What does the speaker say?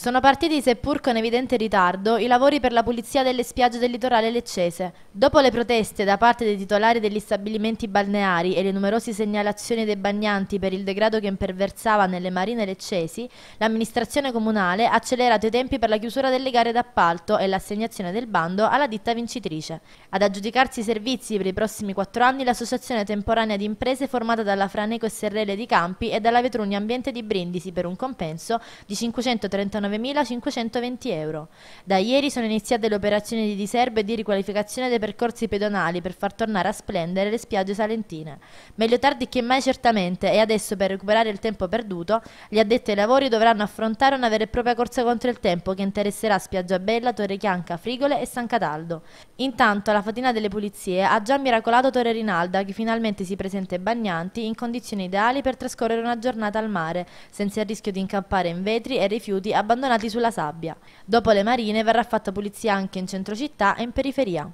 Sono partiti, seppur con evidente ritardo, i lavori per la pulizia delle spiagge del litorale leccese. Dopo le proteste da parte dei titolari degli stabilimenti balneari e le numerose segnalazioni dei bagnanti per il degrado che imperversava nelle marine leccesi, l'amministrazione comunale ha accelerato i tempi per la chiusura delle gare d'appalto e l'assegnazione del bando alla ditta vincitrice. Ad aggiudicarsi i servizi per i prossimi quattro anni l'associazione temporanea di imprese formata dalla Franeco SRL di Campi e dalla Vetrugna Ambiente di Brindisi per un compenso di 539 9.520 euro. Da ieri sono iniziate le operazioni di diserbo e di riqualificazione dei percorsi pedonali per far tornare a splendere le spiagge salentine. Meglio tardi che mai certamente e adesso per recuperare il tempo perduto gli addetti ai lavori dovranno affrontare una vera e propria corsa contro il tempo che interesserà Spiaggia Bella, Torre Chianca, Frigole e San Cataldo. Intanto la fatina delle pulizie ha già miracolato Torre Rinalda che finalmente si presenta ai bagnanti in condizioni ideali per trascorrere una giornata al mare senza il rischio di incappare in vetri e rifiuti abbandonati abbandonati sulla sabbia. Dopo le marine verrà fatta pulizia anche in centro città e in periferia.